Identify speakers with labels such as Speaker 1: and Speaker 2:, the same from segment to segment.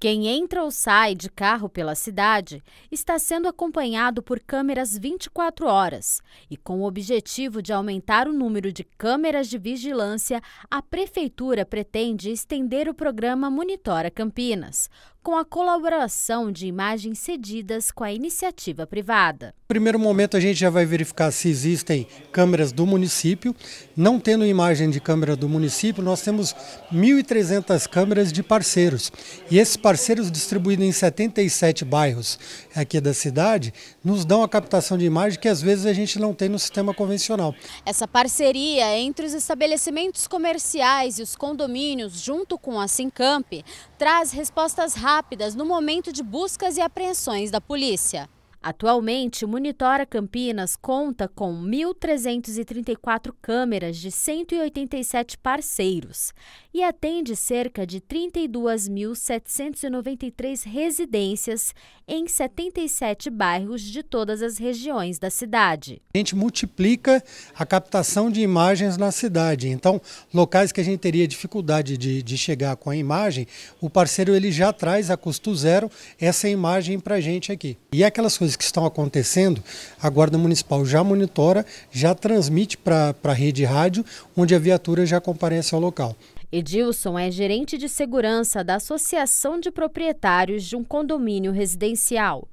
Speaker 1: Quem entra ou sai de carro pela cidade está sendo acompanhado por câmeras 24 horas e, com o objetivo de aumentar o número de câmeras de vigilância, a Prefeitura pretende estender o programa Monitora Campinas, com a colaboração de imagens cedidas com a iniciativa privada. No
Speaker 2: primeiro momento, a gente já vai verificar se existem câmeras do município. Não tendo imagem de câmera do município, nós temos 1.300 câmeras de parceiros. E esse parceiros distribuídos em 77 bairros aqui da cidade nos dão a captação de imagem que às vezes a gente não tem no sistema convencional.
Speaker 1: Essa parceria entre os estabelecimentos comerciais e os condomínios, junto com a Sincamp, traz respostas rápidas no momento de buscas e apreensões da polícia. Atualmente, Monitora Campinas conta com 1.334 câmeras de 187 parceiros e atende cerca de 32.793 residências em 77 bairros de todas as regiões da cidade.
Speaker 2: A gente multiplica a captação de imagens na cidade. Então, locais que a gente teria dificuldade de, de chegar com a imagem, o parceiro ele já traz a custo zero essa imagem para a gente aqui. E aquelas coisas que estão acontecendo, a Guarda Municipal já monitora, já transmite para a rede rádio, onde a viatura já comparece ao local.
Speaker 1: Edilson é gerente de segurança da Associação de Proprietários de um condomínio residencial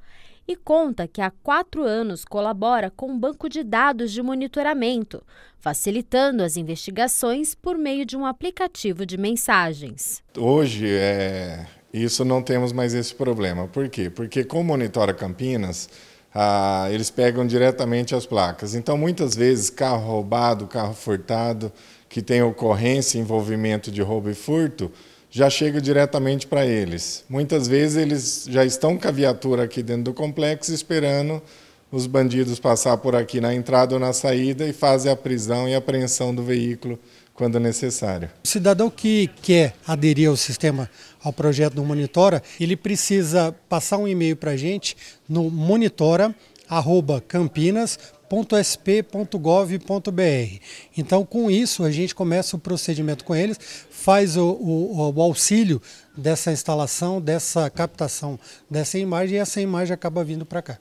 Speaker 1: e conta que há quatro anos colabora com um banco de dados de monitoramento, facilitando as investigações por meio de um aplicativo de mensagens.
Speaker 3: Hoje é isso não temos mais esse problema. Por quê? Porque com Monitora Campinas, ah, eles pegam diretamente as placas. Então, muitas vezes, carro roubado, carro furtado, que tem ocorrência, envolvimento de roubo e furto, já chega diretamente para eles. Muitas vezes eles já estão com a viatura aqui dentro do complexo esperando os bandidos passar por aqui na entrada ou na saída e fazem a prisão e apreensão do veículo
Speaker 2: quando necessário. O cidadão que quer aderir ao sistema, ao projeto do Monitora, ele precisa passar um e-mail para a gente no monitora.campinas.sp.gov.br. Então, com isso, a gente começa o procedimento com eles, faz o, o, o auxílio dessa instalação, dessa captação dessa imagem, e essa imagem acaba vindo para cá.